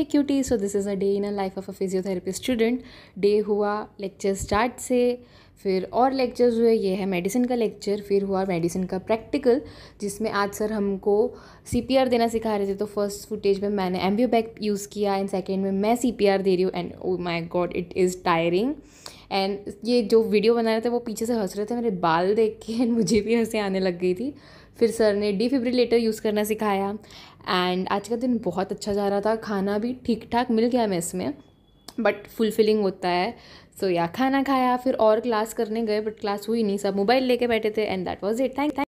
hey cutie so this is a day in a life of a physiotherapy student day हुआ lecture start से फिर और lectures हुए ये है मेडिसिन का लेक्चर फिर हुआ मेडिसिन का प्रैक्टिकल जिसमें आज सर हमको सी देना सिखा रहे थे तो फर्स्ट फुटेज में मैंने एम्बियो बैग यूज़ किया एंड सेकेंड में मैं सी दे रही हूँ and oh my God it is tiring and ये जो वीडियो बना रहे थे वो पीछे से हंस रहे थे मेरे बाल देख के एंड मुझे भी हंसी आने लग गई थी फिर सर ने डिफिब्रिलेटर यूज़ करना सिखाया एंड आज का दिन बहुत अच्छा जा रहा था खाना भी ठीक ठाक मिल गया मैं इसमें बट फुलफिलिंग होता है सो so, या खाना खाया फिर और क्लास करने गए बट क्लास हुई नहीं सब मोबाइल लेके बैठे थे and that was it thank thank